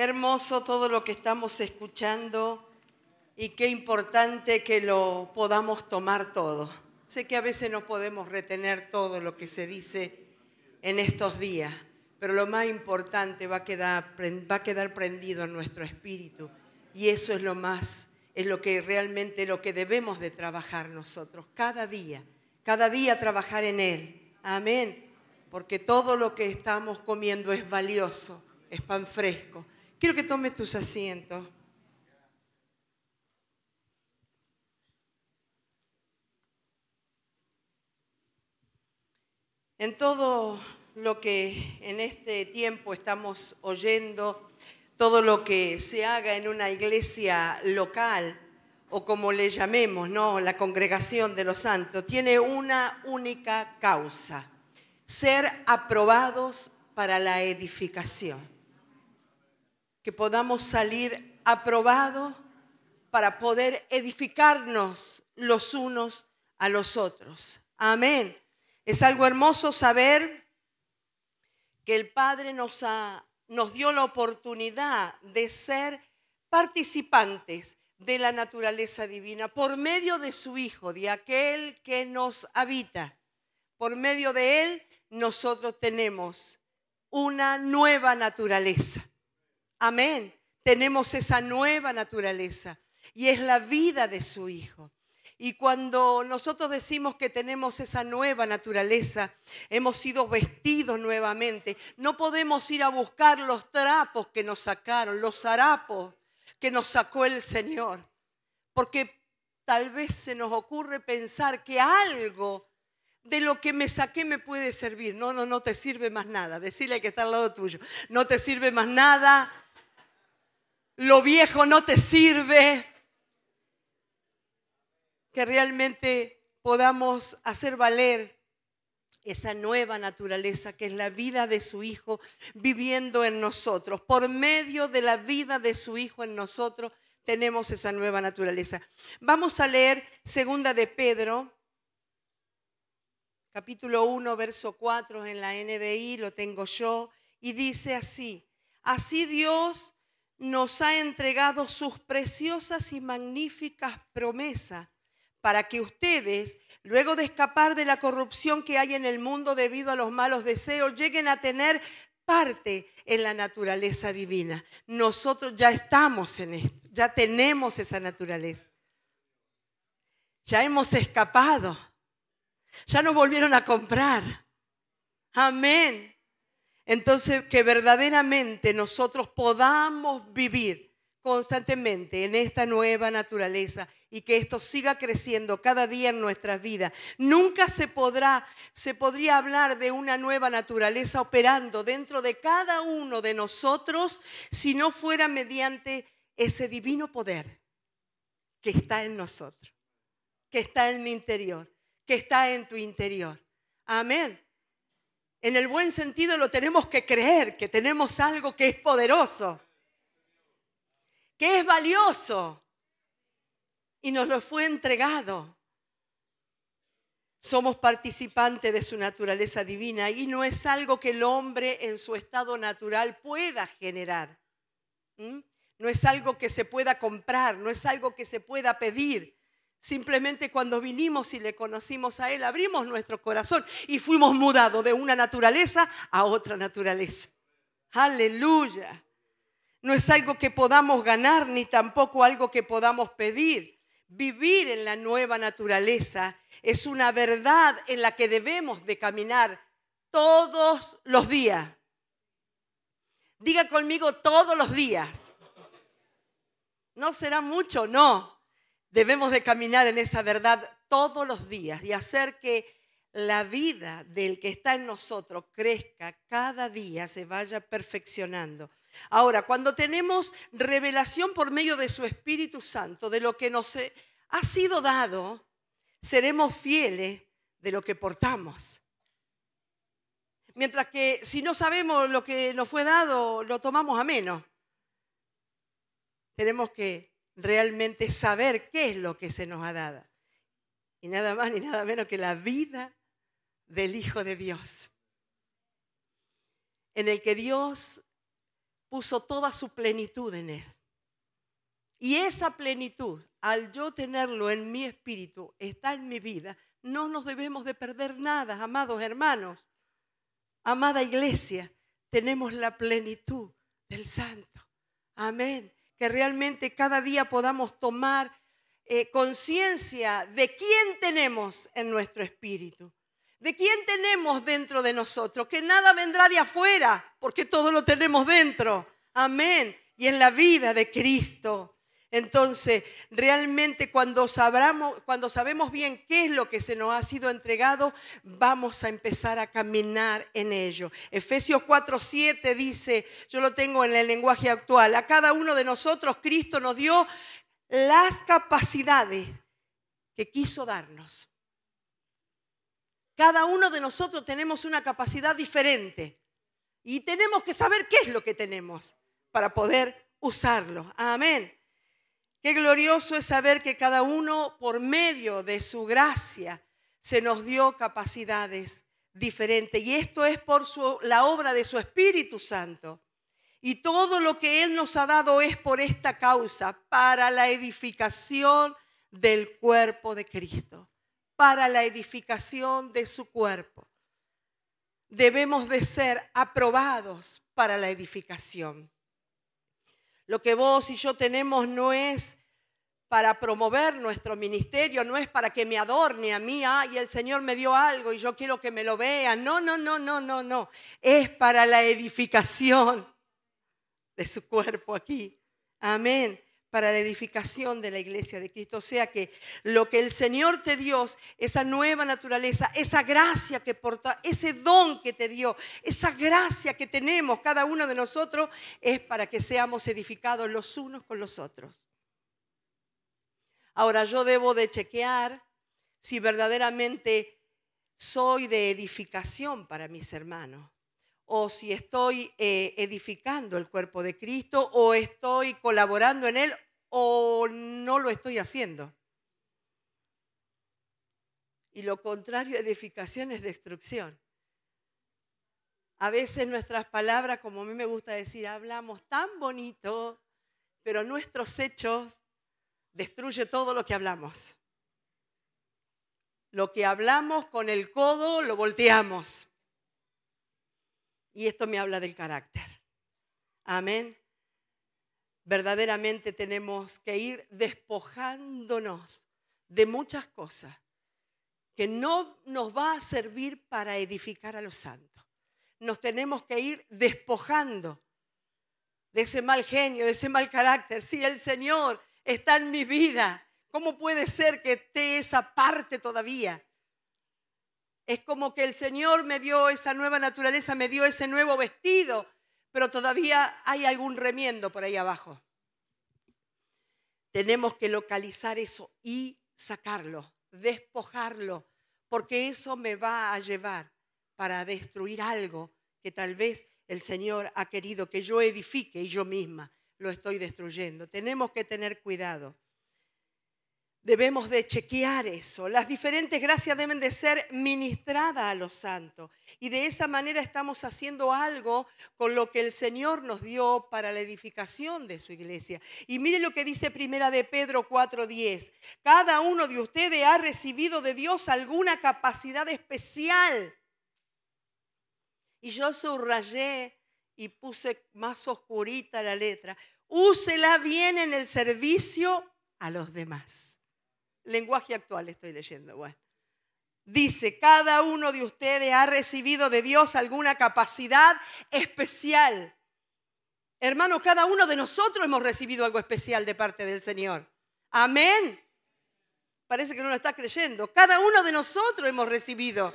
hermoso todo lo que estamos escuchando y qué importante que lo podamos tomar todo. Sé que a veces no podemos retener todo lo que se dice en estos días, pero lo más importante va a quedar, va a quedar prendido en nuestro espíritu y eso es lo más, es lo que realmente lo que debemos de trabajar nosotros cada día, cada día trabajar en él. Amén. Porque todo lo que estamos comiendo es valioso, es pan fresco Quiero que tome tus asientos. En todo lo que en este tiempo estamos oyendo, todo lo que se haga en una iglesia local o como le llamemos, ¿no? la congregación de los santos, tiene una única causa, ser aprobados para la edificación podamos salir aprobados para poder edificarnos los unos a los otros. Amén. Es algo hermoso saber que el Padre nos, ha, nos dio la oportunidad de ser participantes de la naturaleza divina por medio de su Hijo, de aquel que nos habita. Por medio de Él nosotros tenemos una nueva naturaleza. Amén. Tenemos esa nueva naturaleza y es la vida de su Hijo. Y cuando nosotros decimos que tenemos esa nueva naturaleza, hemos sido vestidos nuevamente, no podemos ir a buscar los trapos que nos sacaron, los harapos que nos sacó el Señor, porque tal vez se nos ocurre pensar que algo de lo que me saqué me puede servir. No, no, no te sirve más nada. Decirle que está al lado tuyo, no te sirve más nada, lo viejo no te sirve, que realmente podamos hacer valer esa nueva naturaleza que es la vida de su Hijo viviendo en nosotros. Por medio de la vida de su Hijo en nosotros tenemos esa nueva naturaleza. Vamos a leer segunda de Pedro, capítulo 1, verso 4 en la NBI, lo tengo yo, y dice así, así Dios nos ha entregado sus preciosas y magníficas promesas para que ustedes, luego de escapar de la corrupción que hay en el mundo debido a los malos deseos, lleguen a tener parte en la naturaleza divina. Nosotros ya estamos en esto, ya tenemos esa naturaleza. Ya hemos escapado. Ya nos volvieron a comprar. Amén. Entonces, que verdaderamente nosotros podamos vivir constantemente en esta nueva naturaleza y que esto siga creciendo cada día en nuestras vidas. Nunca se se podría hablar de una nueva naturaleza operando dentro de cada uno de nosotros si no fuera mediante ese divino poder que está en nosotros, que está en mi interior, que está en tu interior. Amén en el buen sentido lo tenemos que creer, que tenemos algo que es poderoso, que es valioso y nos lo fue entregado. Somos participantes de su naturaleza divina y no es algo que el hombre en su estado natural pueda generar. No es algo que se pueda comprar, no es algo que se pueda pedir, Simplemente cuando vinimos y le conocimos a Él, abrimos nuestro corazón y fuimos mudados de una naturaleza a otra naturaleza. Aleluya. No es algo que podamos ganar ni tampoco algo que podamos pedir. Vivir en la nueva naturaleza es una verdad en la que debemos de caminar todos los días. Diga conmigo todos los días. No será mucho, no. Debemos de caminar en esa verdad todos los días y hacer que la vida del que está en nosotros crezca cada día, se vaya perfeccionando. Ahora, cuando tenemos revelación por medio de su Espíritu Santo, de lo que nos ha sido dado, seremos fieles de lo que portamos. Mientras que si no sabemos lo que nos fue dado, lo tomamos a menos. Tenemos que realmente saber qué es lo que se nos ha dado. Y nada más ni nada menos que la vida del Hijo de Dios, en el que Dios puso toda su plenitud en él. Y esa plenitud, al yo tenerlo en mi espíritu, está en mi vida. No nos debemos de perder nada, amados hermanos. Amada iglesia, tenemos la plenitud del Santo. Amén que realmente cada día podamos tomar eh, conciencia de quién tenemos en nuestro espíritu, de quién tenemos dentro de nosotros, que nada vendrá de afuera, porque todo lo tenemos dentro. Amén. Y en la vida de Cristo. Entonces, realmente cuando, sabramos, cuando sabemos bien qué es lo que se nos ha sido entregado, vamos a empezar a caminar en ello. Efesios 4:7 dice, yo lo tengo en el lenguaje actual, a cada uno de nosotros Cristo nos dio las capacidades que quiso darnos. Cada uno de nosotros tenemos una capacidad diferente y tenemos que saber qué es lo que tenemos para poder usarlo. Amén. Qué glorioso es saber que cada uno, por medio de su gracia, se nos dio capacidades diferentes. Y esto es por la obra de su Espíritu Santo. Y todo lo que Él nos ha dado es por esta causa, para la edificación del cuerpo de Cristo, para la edificación de su cuerpo. Debemos de ser aprobados para la edificación. Lo que vos y yo tenemos no es para promover nuestro ministerio, no es para que me adorne a mí, ay, el Señor me dio algo y yo quiero que me lo vea. No, no, no, no, no, no. Es para la edificación de su cuerpo aquí. Amén para la edificación de la iglesia de Cristo. O sea que lo que el Señor te dio, esa nueva naturaleza, esa gracia que porta, ese don que te dio, esa gracia que tenemos cada uno de nosotros, es para que seamos edificados los unos con los otros. Ahora yo debo de chequear si verdaderamente soy de edificación para mis hermanos o si estoy eh, edificando el cuerpo de Cristo o estoy colaborando en él o no lo estoy haciendo. Y lo contrario, edificación es destrucción. A veces nuestras palabras, como a mí me gusta decir, hablamos tan bonito, pero nuestros hechos destruyen todo lo que hablamos. Lo que hablamos con el codo lo volteamos y esto me habla del carácter. Amén. Verdaderamente tenemos que ir despojándonos de muchas cosas que no nos va a servir para edificar a los santos. Nos tenemos que ir despojando de ese mal genio, de ese mal carácter. Si el Señor está en mi vida, ¿cómo puede ser que esté esa parte todavía? Es como que el Señor me dio esa nueva naturaleza, me dio ese nuevo vestido, pero todavía hay algún remiendo por ahí abajo. Tenemos que localizar eso y sacarlo, despojarlo, porque eso me va a llevar para destruir algo que tal vez el Señor ha querido que yo edifique y yo misma lo estoy destruyendo. Tenemos que tener cuidado. Debemos de chequear eso. Las diferentes gracias deben de ser ministradas a los santos. Y de esa manera estamos haciendo algo con lo que el Señor nos dio para la edificación de su iglesia. Y mire lo que dice Primera de Pedro 4:10. Cada uno de ustedes ha recibido de Dios alguna capacidad especial. Y yo subrayé y puse más oscurita la letra. Úsela bien en el servicio a los demás lenguaje actual estoy leyendo, bueno. Dice, cada uno de ustedes ha recibido de Dios alguna capacidad especial. Hermanos, cada uno de nosotros hemos recibido algo especial de parte del Señor. Amén. Parece que no lo está creyendo. Cada uno de nosotros hemos recibido.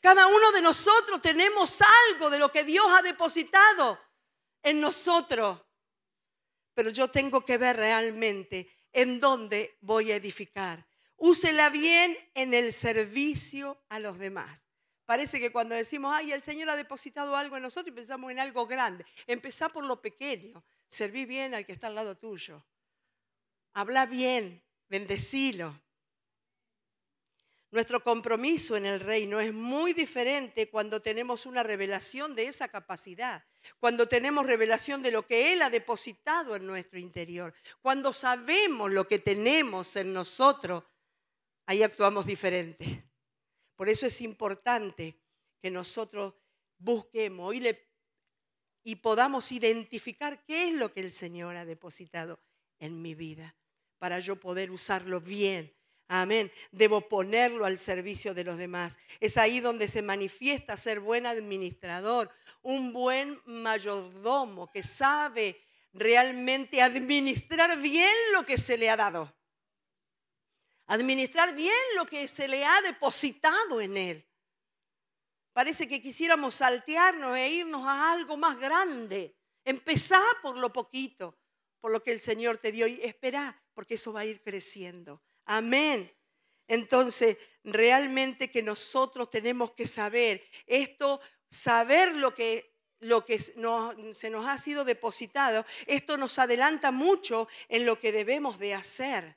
Cada uno de nosotros tenemos algo de lo que Dios ha depositado en nosotros. Pero yo tengo que ver realmente en dónde voy a edificar. Úsela bien en el servicio a los demás. Parece que cuando decimos, ay, el Señor ha depositado algo en nosotros, y pensamos en algo grande. Empezá por lo pequeño. Serví bien al que está al lado tuyo. Habla bien, bendecilo. Nuestro compromiso en el reino es muy diferente cuando tenemos una revelación de esa capacidad, cuando tenemos revelación de lo que Él ha depositado en nuestro interior, cuando sabemos lo que tenemos en nosotros, ahí actuamos diferente. Por eso es importante que nosotros busquemos y, y podamos identificar qué es lo que el Señor ha depositado en mi vida para yo poder usarlo bien Amén. Debo ponerlo al servicio de los demás. Es ahí donde se manifiesta ser buen administrador, un buen mayordomo que sabe realmente administrar bien lo que se le ha dado. Administrar bien lo que se le ha depositado en él. Parece que quisiéramos saltearnos e irnos a algo más grande. Empezá por lo poquito, por lo que el Señor te dio y esperá, porque eso va a ir creciendo. Amén. Entonces, realmente que nosotros tenemos que saber esto, saber lo que lo que se nos ha sido depositado, esto nos adelanta mucho en lo que debemos de hacer.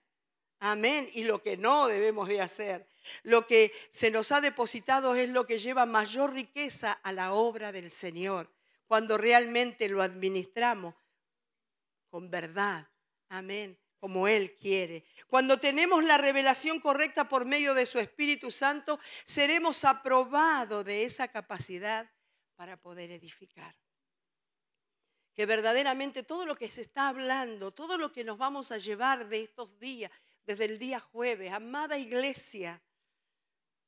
Amén. Y lo que no debemos de hacer. Lo que se nos ha depositado es lo que lleva mayor riqueza a la obra del Señor, cuando realmente lo administramos con verdad. Amén como Él quiere. Cuando tenemos la revelación correcta por medio de su Espíritu Santo, seremos aprobados de esa capacidad para poder edificar. Que verdaderamente todo lo que se está hablando, todo lo que nos vamos a llevar de estos días, desde el día jueves, amada iglesia,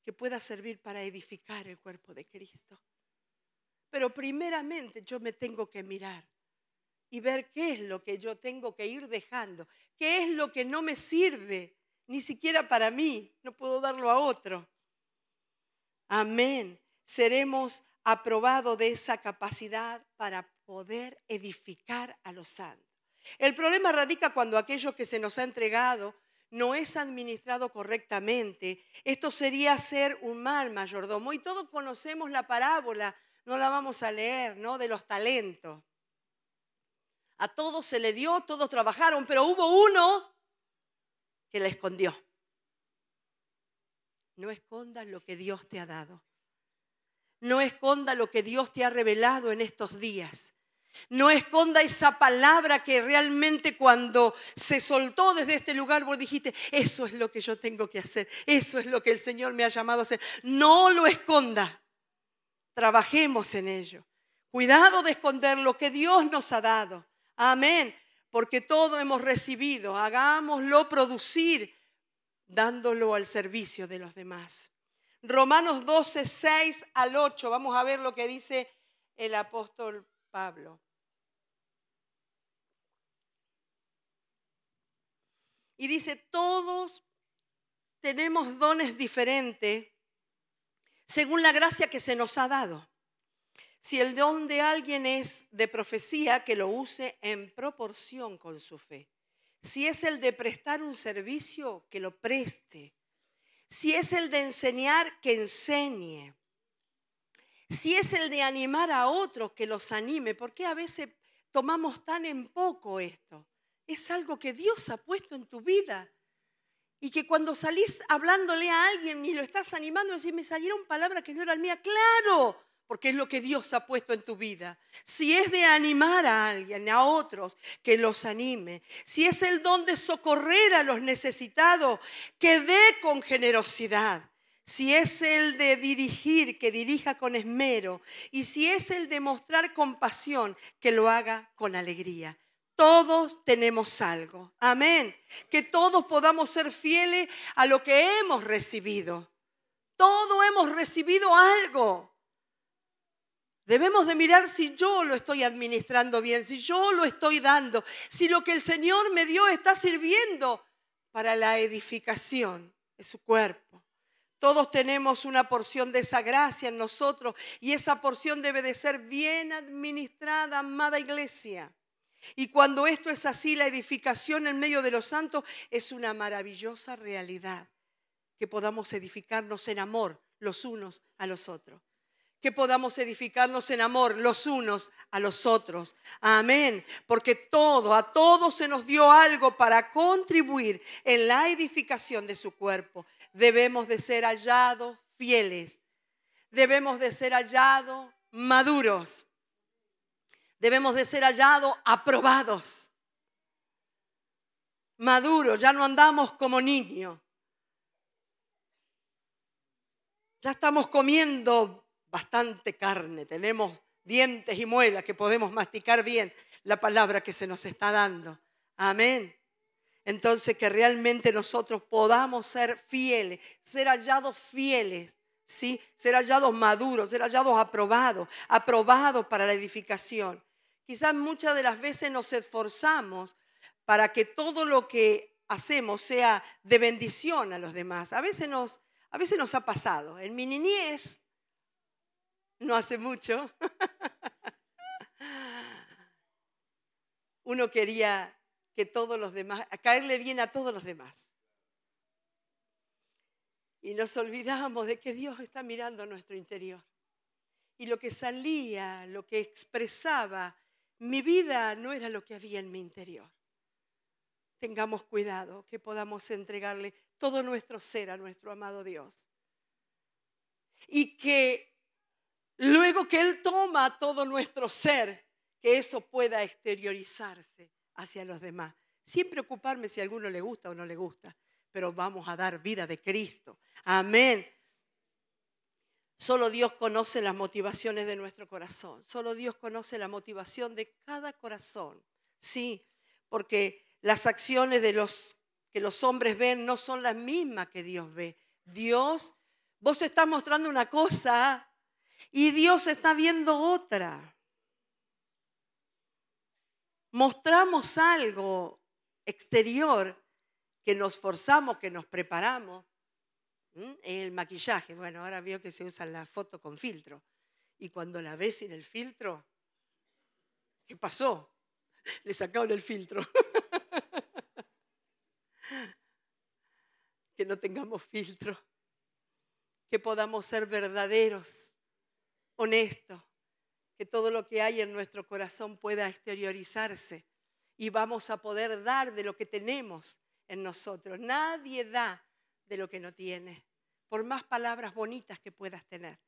que pueda servir para edificar el cuerpo de Cristo. Pero primeramente yo me tengo que mirar y ver qué es lo que yo tengo que ir dejando, qué es lo que no me sirve, ni siquiera para mí, no puedo darlo a otro. Amén. Seremos aprobados de esa capacidad para poder edificar a los santos. El problema radica cuando aquello que se nos ha entregado no es administrado correctamente. Esto sería ser un mal mayordomo. Y todos conocemos la parábola, no la vamos a leer, ¿no? De los talentos. A todos se le dio, todos trabajaron, pero hubo uno que la escondió. No esconda lo que Dios te ha dado. No esconda lo que Dios te ha revelado en estos días. No esconda esa palabra que realmente cuando se soltó desde este lugar vos dijiste, eso es lo que yo tengo que hacer, eso es lo que el Señor me ha llamado a hacer. No lo esconda. Trabajemos en ello. Cuidado de esconder lo que Dios nos ha dado. Amén. Porque todo hemos recibido. Hagámoslo producir dándolo al servicio de los demás. Romanos 12, 6 al 8. Vamos a ver lo que dice el apóstol Pablo. Y dice, todos tenemos dones diferentes según la gracia que se nos ha dado. Si el don de alguien es de profecía, que lo use en proporción con su fe. Si es el de prestar un servicio, que lo preste. Si es el de enseñar, que enseñe. Si es el de animar a otros, que los anime. ¿Por qué a veces tomamos tan en poco esto? Es algo que Dios ha puesto en tu vida. Y que cuando salís hablándole a alguien y lo estás animando, decís, me salieron palabras que no eran mía. Claro, porque es lo que Dios ha puesto en tu vida. Si es de animar a alguien, a otros, que los anime. Si es el don de socorrer a los necesitados, que dé con generosidad. Si es el de dirigir, que dirija con esmero. Y si es el de mostrar compasión, que lo haga con alegría. Todos tenemos algo. Amén. Que todos podamos ser fieles a lo que hemos recibido. Todo hemos recibido algo. Debemos de mirar si yo lo estoy administrando bien, si yo lo estoy dando, si lo que el Señor me dio está sirviendo para la edificación de su cuerpo. Todos tenemos una porción de esa gracia en nosotros y esa porción debe de ser bien administrada, amada iglesia. Y cuando esto es así, la edificación en medio de los santos es una maravillosa realidad, que podamos edificarnos en amor los unos a los otros que podamos edificarnos en amor los unos a los otros. Amén. Porque todo, a todos se nos dio algo para contribuir en la edificación de su cuerpo. Debemos de ser hallados fieles. Debemos de ser hallados maduros. Debemos de ser hallados aprobados. Maduros, ya no andamos como niños. Ya estamos comiendo bastante carne, tenemos dientes y muelas que podemos masticar bien la palabra que se nos está dando. Amén. Entonces que realmente nosotros podamos ser fieles, ser hallados fieles, ¿sí? ser hallados maduros, ser hallados aprobados, aprobados para la edificación. Quizás muchas de las veces nos esforzamos para que todo lo que hacemos sea de bendición a los demás. A veces nos, a veces nos ha pasado. En mi niñez, no hace mucho, uno quería que todos los demás, caerle bien a todos los demás. Y nos olvidamos de que Dios está mirando nuestro interior. Y lo que salía, lo que expresaba mi vida no era lo que había en mi interior. Tengamos cuidado que podamos entregarle todo nuestro ser a nuestro amado Dios. Y que Luego que Él toma todo nuestro ser, que eso pueda exteriorizarse hacia los demás. Sin preocuparme si a alguno le gusta o no le gusta, pero vamos a dar vida de Cristo. Amén. Solo Dios conoce las motivaciones de nuestro corazón. Solo Dios conoce la motivación de cada corazón. Sí, porque las acciones de los que los hombres ven no son las mismas que Dios ve. Dios, vos estás mostrando una cosa y Dios está viendo otra. Mostramos algo exterior que nos forzamos, que nos preparamos. en El maquillaje, bueno, ahora veo que se usa la foto con filtro. Y cuando la ves sin el filtro, ¿qué pasó? Le sacaron el filtro. que no tengamos filtro, que podamos ser verdaderos, honesto, que todo lo que hay en nuestro corazón pueda exteriorizarse y vamos a poder dar de lo que tenemos en nosotros. Nadie da de lo que no tiene, por más palabras bonitas que puedas tener.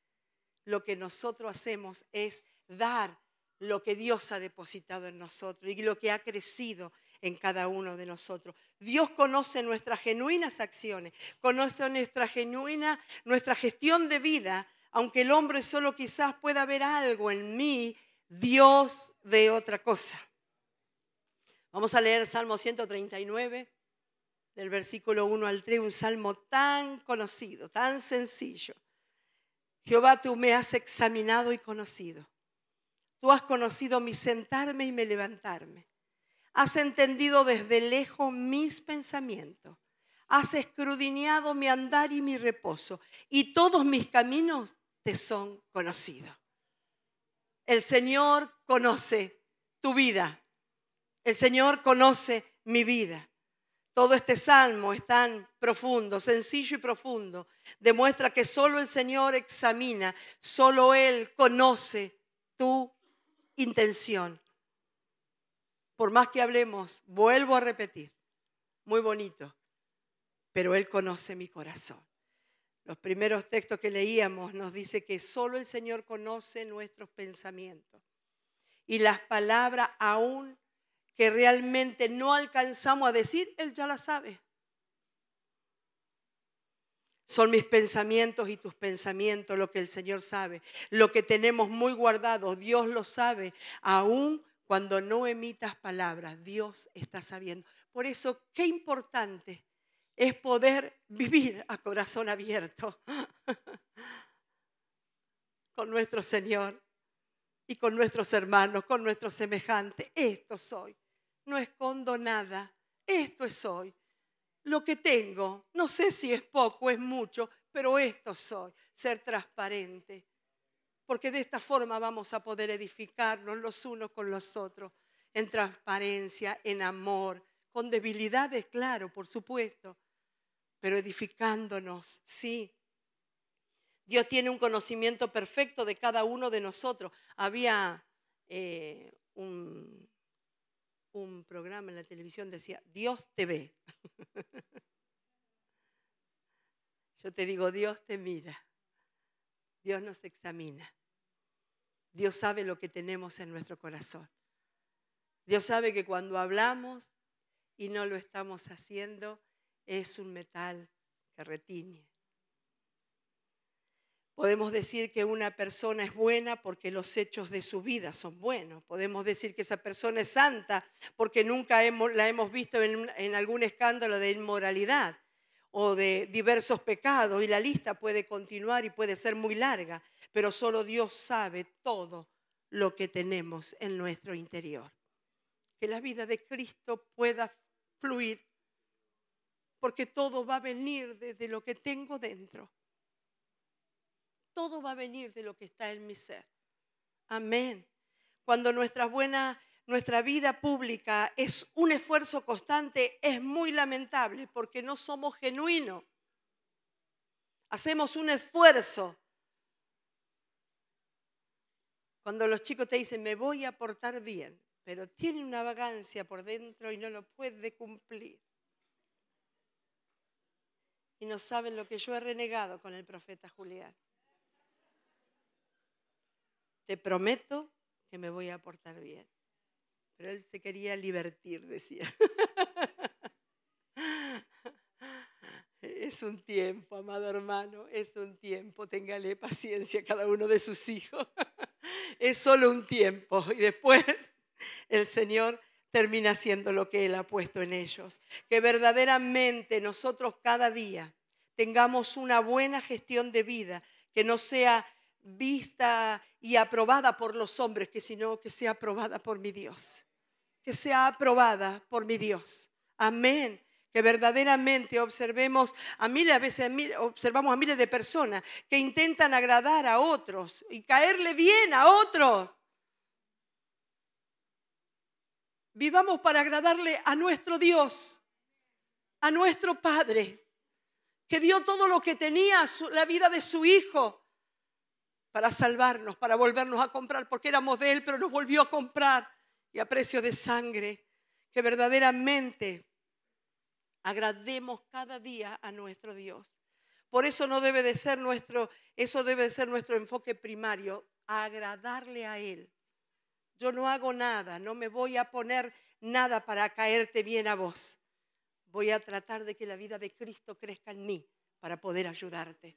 Lo que nosotros hacemos es dar lo que Dios ha depositado en nosotros y lo que ha crecido en cada uno de nosotros. Dios conoce nuestras genuinas acciones, conoce nuestra genuina, nuestra gestión de vida aunque el hombre solo quizás pueda ver algo en mí, Dios ve otra cosa. Vamos a leer Salmo 139, del versículo 1 al 3, un salmo tan conocido, tan sencillo. Jehová, tú me has examinado y conocido. Tú has conocido mi sentarme y me levantarme. Has entendido desde lejos mis pensamientos. Has escudriñado mi andar y mi reposo. Y todos mis caminos te son conocidos. El Señor conoce tu vida. El Señor conoce mi vida. Todo este salmo es tan profundo, sencillo y profundo. Demuestra que solo el Señor examina, solo Él conoce tu intención. Por más que hablemos, vuelvo a repetir, muy bonito, pero Él conoce mi corazón. Los primeros textos que leíamos nos dice que solo el Señor conoce nuestros pensamientos y las palabras aún que realmente no alcanzamos a decir, Él ya las sabe. Son mis pensamientos y tus pensamientos lo que el Señor sabe. Lo que tenemos muy guardado, Dios lo sabe. Aún cuando no emitas palabras, Dios está sabiendo. Por eso, qué importante es poder vivir a corazón abierto con nuestro Señor y con nuestros hermanos, con nuestros semejantes. Esto soy. No escondo nada. Esto es hoy, Lo que tengo, no sé si es poco, es mucho, pero esto soy. Ser transparente. Porque de esta forma vamos a poder edificarnos los unos con los otros. En transparencia, en amor, con debilidades, claro, por supuesto, pero edificándonos, sí. Dios tiene un conocimiento perfecto de cada uno de nosotros. Había eh, un, programa en la televisión, decía, Dios te ve. Yo te digo, Dios te mira. Dios nos examina. Dios sabe lo que tenemos en nuestro corazón. Dios sabe que cuando hablamos y no lo estamos haciendo, es un metal que retiñe. Podemos decir que una persona es buena porque los hechos de su vida son buenos. Podemos decir que esa persona es santa porque nunca hemos, la hemos visto en, en algún escándalo de inmoralidad o de diversos pecados. Y la lista puede continuar y puede ser muy larga, pero solo Dios sabe todo lo que tenemos en nuestro interior. Que la vida de Cristo pueda fluir porque todo va a venir desde lo que tengo dentro. Todo va a venir de lo que está en mi ser. Amén. Cuando nuestra buena, nuestra vida pública es un esfuerzo constante, es muy lamentable porque no somos genuinos. Hacemos un esfuerzo. Cuando los chicos te dicen, me voy a portar bien, pero tiene una vagancia por dentro y no lo puede cumplir y no saben lo que yo he renegado con el profeta Julián. Te prometo que me voy a portar bien. Pero él se quería divertir, decía. Es un tiempo, amado hermano, es un tiempo. Téngale paciencia cada uno de sus hijos. Es solo un tiempo. Y después el Señor termina siendo lo que Él ha puesto en ellos. Que verdaderamente nosotros cada día tengamos una buena gestión de vida, que no sea vista y aprobada por los hombres, que sino que sea aprobada por mi Dios. Que sea aprobada por mi Dios. Amén. Que verdaderamente observemos a miles, a veces observamos a miles de personas que intentan agradar a otros y caerle bien a otros. Vivamos para agradarle a nuestro Dios, a nuestro Padre, que dio todo lo que tenía, la vida de su Hijo, para salvarnos, para volvernos a comprar, porque éramos de Él, pero nos volvió a comprar y a precio de sangre, que verdaderamente agrademos cada día a nuestro Dios. Por eso no debe de ser nuestro, eso debe ser nuestro enfoque primario, agradarle a Él. Yo no hago nada, no me voy a poner nada para caerte bien a vos. Voy a tratar de que la vida de Cristo crezca en mí para poder ayudarte.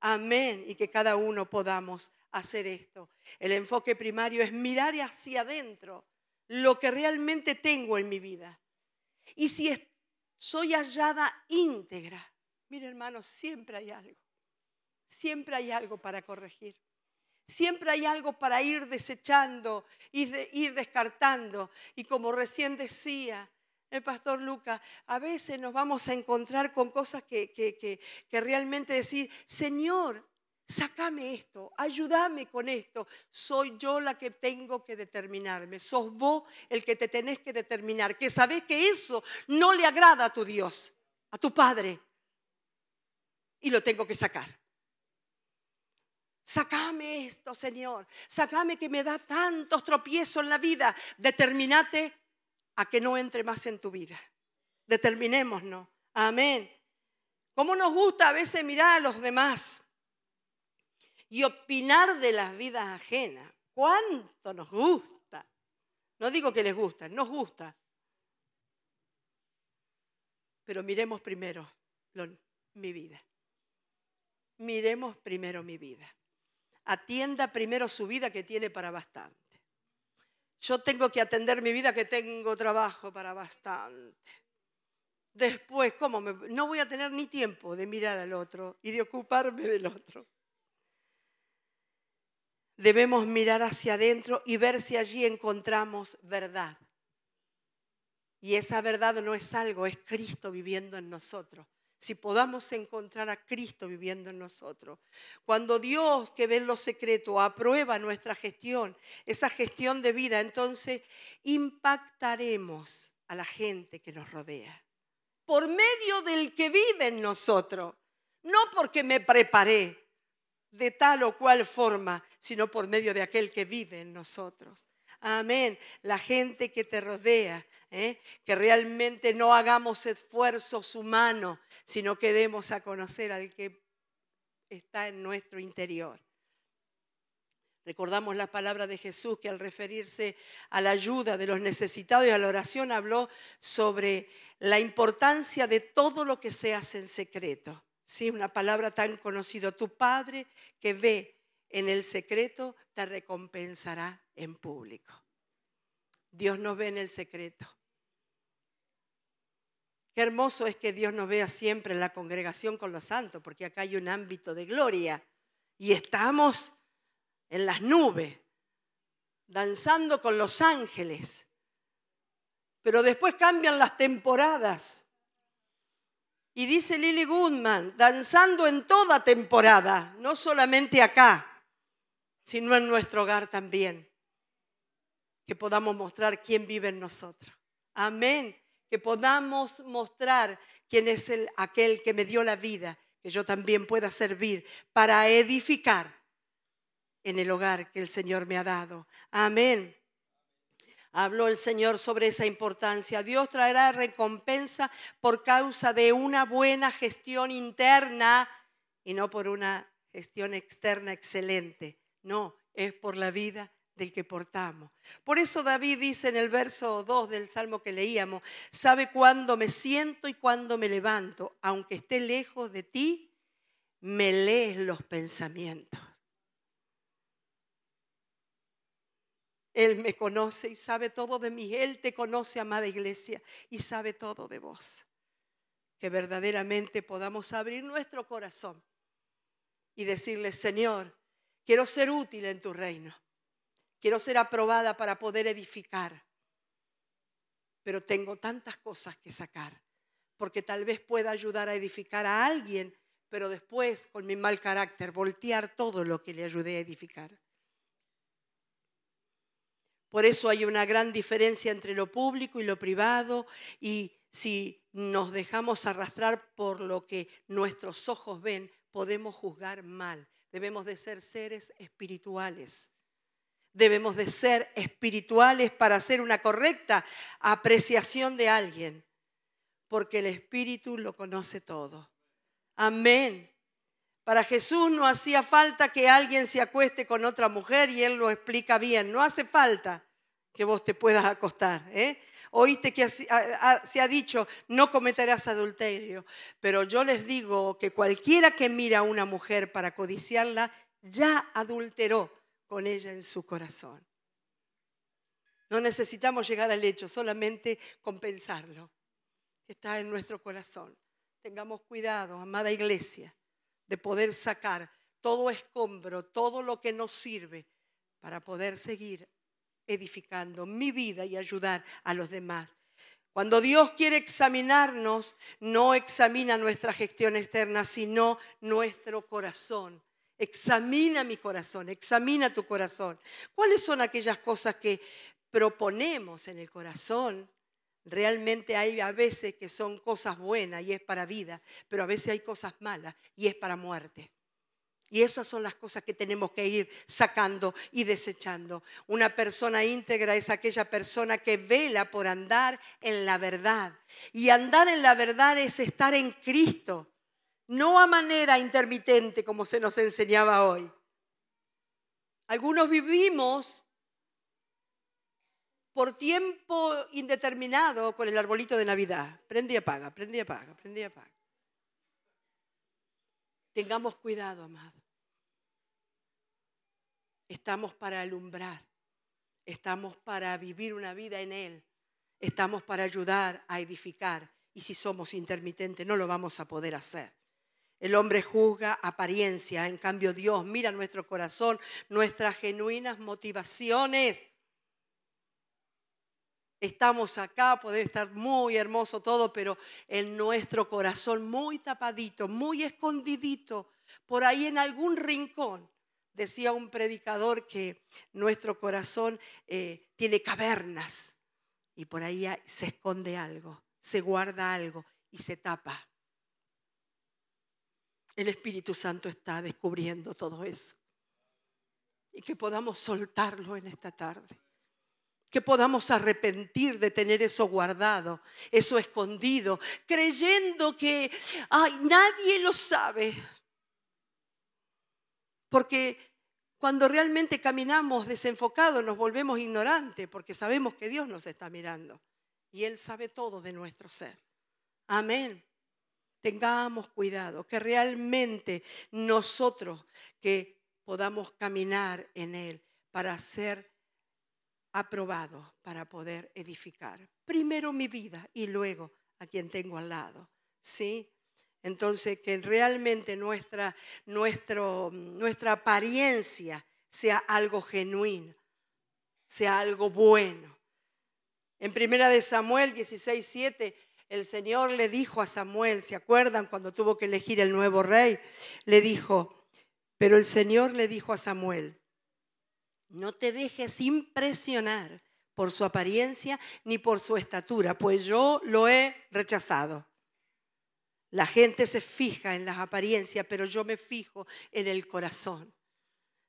Amén. Y que cada uno podamos hacer esto. El enfoque primario es mirar hacia adentro lo que realmente tengo en mi vida. Y si soy hallada íntegra, mire hermano, siempre hay algo. Siempre hay algo para corregir. Siempre hay algo para ir desechando, ir, ir descartando. Y como recién decía, el pastor Lucas, a veces nos vamos a encontrar con cosas que, que, que, que realmente decir, Señor, sacame esto, ayúdame con esto. Soy yo la que tengo que determinarme, sos vos el que te tenés que determinar, que sabés que eso no le agrada a tu Dios, a tu Padre, y lo tengo que sacar. Sácame esto, Señor. Sácame que me da tantos tropiezos en la vida. Determinate a que no entre más en tu vida. Determinémonos. Amén. ¿Cómo nos gusta a veces mirar a los demás y opinar de las vidas ajenas? ¿Cuánto nos gusta? No digo que les gusta, nos gusta. Pero miremos primero mi vida. Miremos primero mi vida atienda primero su vida que tiene para bastante. Yo tengo que atender mi vida que tengo trabajo para bastante. Después, ¿cómo? no voy a tener ni tiempo de mirar al otro y de ocuparme del otro. Debemos mirar hacia adentro y ver si allí encontramos verdad. Y esa verdad no es algo, es Cristo viviendo en nosotros si podamos encontrar a Cristo viviendo en nosotros. Cuando Dios, que ve en lo secreto, aprueba nuestra gestión, esa gestión de vida, entonces impactaremos a la gente que nos rodea. Por medio del que vive en nosotros, no porque me preparé de tal o cual forma, sino por medio de aquel que vive en nosotros. Amén. La gente que te rodea, ¿eh? que realmente no hagamos esfuerzos humanos, sino que demos a conocer al que está en nuestro interior. Recordamos la palabra de Jesús que al referirse a la ayuda de los necesitados y a la oración habló sobre la importancia de todo lo que se hace en secreto. ¿Sí? Una palabra tan conocida, tu Padre que ve en el secreto te recompensará en público. Dios nos ve en el secreto. Qué hermoso es que Dios nos vea siempre en la congregación con los santos, porque acá hay un ámbito de gloria y estamos en las nubes, danzando con los ángeles. Pero después cambian las temporadas. Y dice Lily Goodman, danzando en toda temporada, no solamente acá sino en nuestro hogar también. Que podamos mostrar quién vive en nosotros. Amén. Que podamos mostrar quién es aquel que me dio la vida, que yo también pueda servir para edificar en el hogar que el Señor me ha dado. Amén. Habló el Señor sobre esa importancia. Dios traerá recompensa por causa de una buena gestión interna y no por una gestión externa excelente. No, es por la vida del que portamos. Por eso David dice en el verso 2 del salmo que leíamos, sabe cuándo me siento y cuándo me levanto, aunque esté lejos de ti, me lees los pensamientos. Él me conoce y sabe todo de mí. Él te conoce, amada iglesia, y sabe todo de vos. Que verdaderamente podamos abrir nuestro corazón y decirle, Señor, Quiero ser útil en tu reino. Quiero ser aprobada para poder edificar. Pero tengo tantas cosas que sacar, porque tal vez pueda ayudar a edificar a alguien, pero después, con mi mal carácter, voltear todo lo que le ayudé a edificar. Por eso hay una gran diferencia entre lo público y lo privado y si nos dejamos arrastrar por lo que nuestros ojos ven, podemos juzgar mal. Debemos de ser seres espirituales. Debemos de ser espirituales para hacer una correcta apreciación de alguien, porque el Espíritu lo conoce todo. Amén. Para Jesús no hacía falta que alguien se acueste con otra mujer y él lo explica bien. No hace falta que vos te puedas acostar. ¿eh? oíste que se ha dicho, no cometerás adulterio. Pero yo les digo que cualquiera que mira a una mujer para codiciarla, ya adulteró con ella en su corazón. No necesitamos llegar al hecho, solamente compensarlo, que está en nuestro corazón. Tengamos cuidado, amada iglesia, de poder sacar todo escombro, todo lo que nos sirve para poder seguir edificando mi vida y ayudar a los demás. Cuando Dios quiere examinarnos, no examina nuestra gestión externa, sino nuestro corazón. Examina mi corazón, examina tu corazón. ¿Cuáles son aquellas cosas que proponemos en el corazón? Realmente hay a veces que son cosas buenas y es para vida, pero a veces hay cosas malas y es para muerte. Y esas son las cosas que tenemos que ir sacando y desechando. Una persona íntegra es aquella persona que vela por andar en la verdad. Y andar en la verdad es estar en Cristo, no a manera intermitente como se nos enseñaba hoy. Algunos vivimos por tiempo indeterminado con el arbolito de Navidad. Prende y apaga, prende y apaga, prende y apaga. Tengamos cuidado, amado. Estamos para alumbrar. Estamos para vivir una vida en Él. Estamos para ayudar a edificar. Y si somos intermitentes, no lo vamos a poder hacer. El hombre juzga apariencia, en cambio Dios mira nuestro corazón, nuestras genuinas motivaciones. Estamos acá, puede estar muy hermoso todo, pero en nuestro corazón muy tapadito, muy escondidito, por ahí en algún rincón, Decía un predicador que nuestro corazón eh, tiene cavernas y por ahí se esconde algo, se guarda algo y se tapa. El Espíritu Santo está descubriendo todo eso. Y que podamos soltarlo en esta tarde. Que podamos arrepentir de tener eso guardado, eso escondido, creyendo que ay, nadie lo sabe. Porque cuando realmente caminamos desenfocados nos volvemos ignorantes porque sabemos que Dios nos está mirando y Él sabe todo de nuestro ser. Amén. Tengamos cuidado, que realmente nosotros que podamos caminar en Él para ser aprobados, para poder edificar. Primero mi vida y luego a quien tengo al lado. ¿Sí? Entonces, que realmente nuestra, nuestra apariencia sea algo genuino, sea algo bueno. En primera de Samuel 16.7, el Señor le dijo a Samuel, ¿se acuerdan cuando tuvo que elegir el nuevo rey? Le dijo, pero el Señor le dijo a Samuel, no te dejes impresionar por su apariencia ni por su estatura, pues yo lo he rechazado. La gente se fija en las apariencias, pero yo me fijo en el corazón.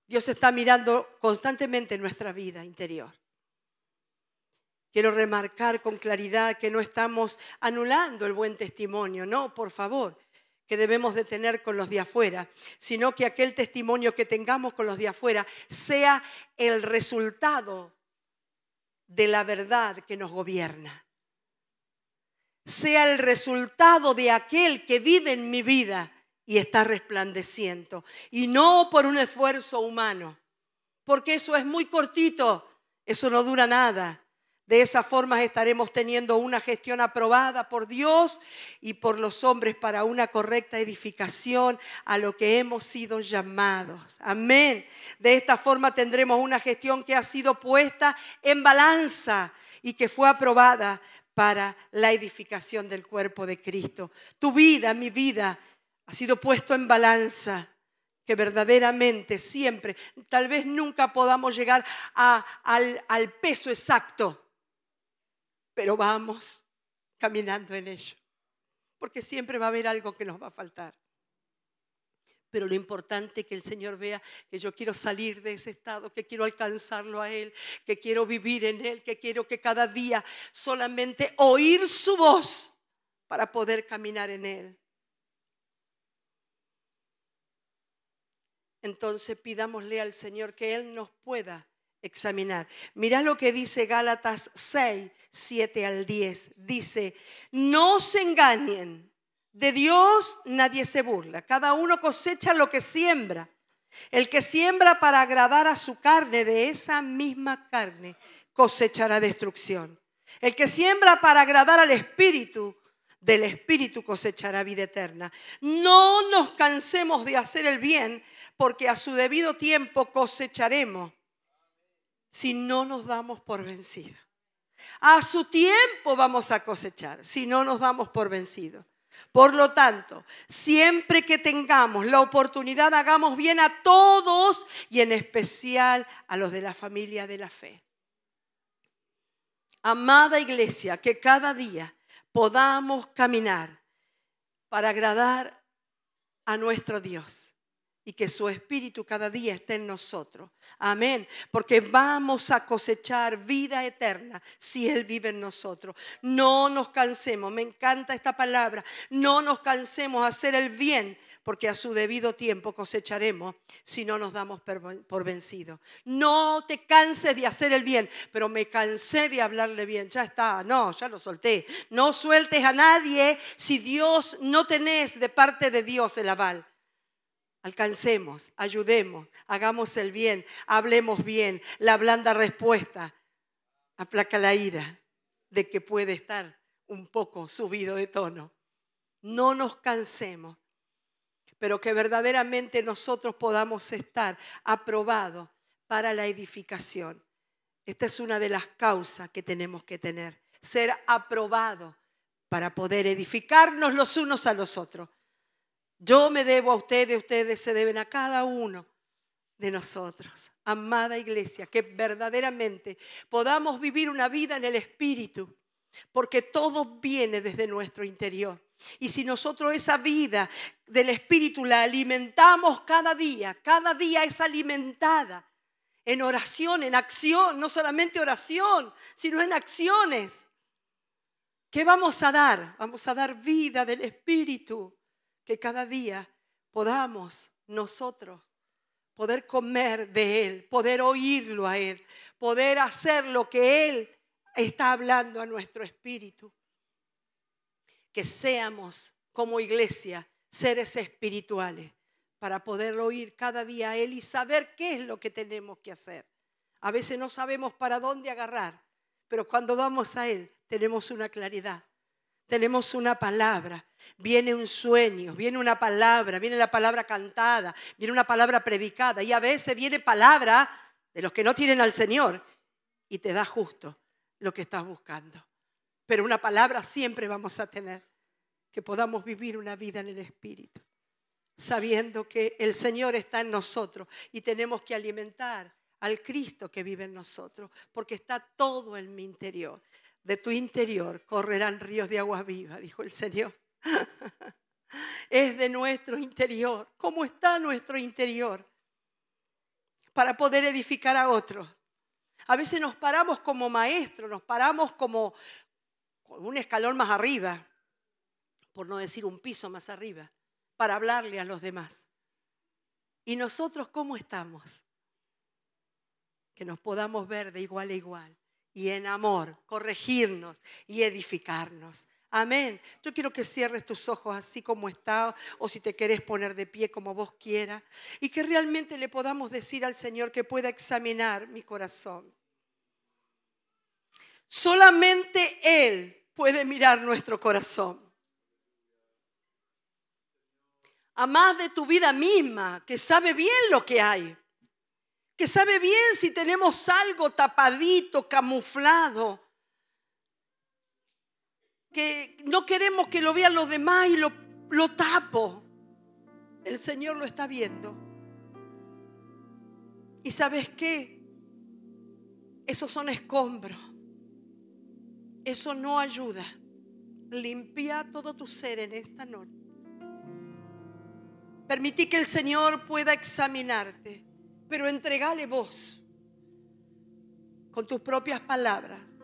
Dios está mirando constantemente nuestra vida interior. Quiero remarcar con claridad que no estamos anulando el buen testimonio, no, por favor, que debemos de tener con los de afuera, sino que aquel testimonio que tengamos con los de afuera sea el resultado de la verdad que nos gobierna sea el resultado de aquel que vive en mi vida y está resplandeciendo. Y no por un esfuerzo humano, porque eso es muy cortito, eso no dura nada. De esa forma estaremos teniendo una gestión aprobada por Dios y por los hombres para una correcta edificación a lo que hemos sido llamados. Amén. De esta forma tendremos una gestión que ha sido puesta en balanza y que fue aprobada para la edificación del cuerpo de Cristo. Tu vida, mi vida, ha sido puesto en balanza que verdaderamente siempre, tal vez nunca podamos llegar al peso exacto, pero vamos caminando en ello, porque siempre va a haber algo que nos va a faltar pero lo importante es que el Señor vea que yo quiero salir de ese estado, que quiero alcanzarlo a Él, que quiero vivir en Él, que quiero que cada día solamente oír su voz para poder caminar en Él. Entonces pidámosle al Señor que Él nos pueda examinar. Mirá lo que dice Gálatas 6, 7 al 10. Dice, no se engañen. De Dios nadie se burla, cada uno cosecha lo que siembra. El que siembra para agradar a su carne, de esa misma carne cosechará destrucción. El que siembra para agradar al Espíritu, del Espíritu cosechará vida eterna. No nos cansemos de hacer el bien, porque a su debido tiempo cosecharemos si no nos damos por vencidos. A su tiempo vamos a cosechar si no nos damos por vencidos. Por lo tanto, siempre que tengamos la oportunidad, hagamos bien a todos y en especial a los de la familia de la fe. Amada iglesia, que cada día podamos caminar para agradar a nuestro Dios y que su espíritu cada día esté en nosotros. Amén. Porque vamos a cosechar vida eterna si Él vive en nosotros. No nos cansemos, me encanta esta palabra, no nos cansemos a hacer el bien, porque a su debido tiempo cosecharemos si no nos damos por vencidos. No te canses de hacer el bien, pero me cansé de hablarle bien, ya está, no, ya lo solté. No sueltes a nadie si Dios no tenés de parte de Dios el aval. Alcancemos, ayudemos, hagamos el bien, hablemos bien. La blanda respuesta aplaca la ira de que puede estar un poco subido de tono. No nos cansemos, pero que verdaderamente nosotros podamos estar aprobados para la edificación. Esta es una de las causas que tenemos que tener, ser aprobados para poder edificarnos los unos a los otros. Yo me debo a ustedes, ustedes se deben a cada uno de nosotros. Amada iglesia, que verdaderamente podamos vivir una vida en el Espíritu, porque todo viene desde nuestro interior. Y si nosotros esa vida del Espíritu la alimentamos cada día, cada día es alimentada en oración, en acción, no solamente oración, sino en acciones. ¿Qué vamos a dar? Vamos a dar vida del Espíritu que cada día podamos nosotros poder comer de Él, poder oírlo a Él, poder hacer lo que Él está hablando a nuestro espíritu. Que seamos como iglesia seres espirituales para poder oír cada día a Él y saber qué es lo que tenemos que hacer. A veces no sabemos para dónde agarrar, pero cuando vamos a Él tenemos una claridad tenemos una palabra, viene un sueño, viene una palabra, viene la palabra cantada, viene una palabra predicada y a veces viene palabra de los que no tienen al Señor y te da justo lo que estás buscando. Pero una palabra siempre vamos a tener, que podamos vivir una vida en el Espíritu, sabiendo que el Señor está en nosotros y tenemos que alimentar al Cristo que vive en nosotros, porque está todo en mi interior de tu interior correrán ríos de agua viva, dijo el Señor. es de nuestro interior. ¿Cómo está nuestro interior? Para poder edificar a otros. A veces nos paramos como maestros, nos paramos como un escalón más arriba, por no decir un piso más arriba, para hablarle a los demás. ¿Y nosotros cómo estamos? Que nos podamos ver de igual a igual y en amor, corregirnos y edificarnos. Amén. Yo quiero que cierres tus ojos así como está o si te querés poner de pie como vos quieras y que realmente le podamos decir al Señor que pueda examinar mi corazón. Solamente Él puede mirar nuestro corazón. A de tu vida misma, que sabe bien lo que hay que sabe bien si tenemos algo tapadito, camuflado, que no queremos que lo vean los demás y lo, lo tapo. El Señor lo está viendo. ¿Y sabes qué? Esos son escombros. Eso no ayuda. Limpia todo tu ser en esta noche. Permití que el Señor pueda examinarte pero entregale vos con tus propias palabras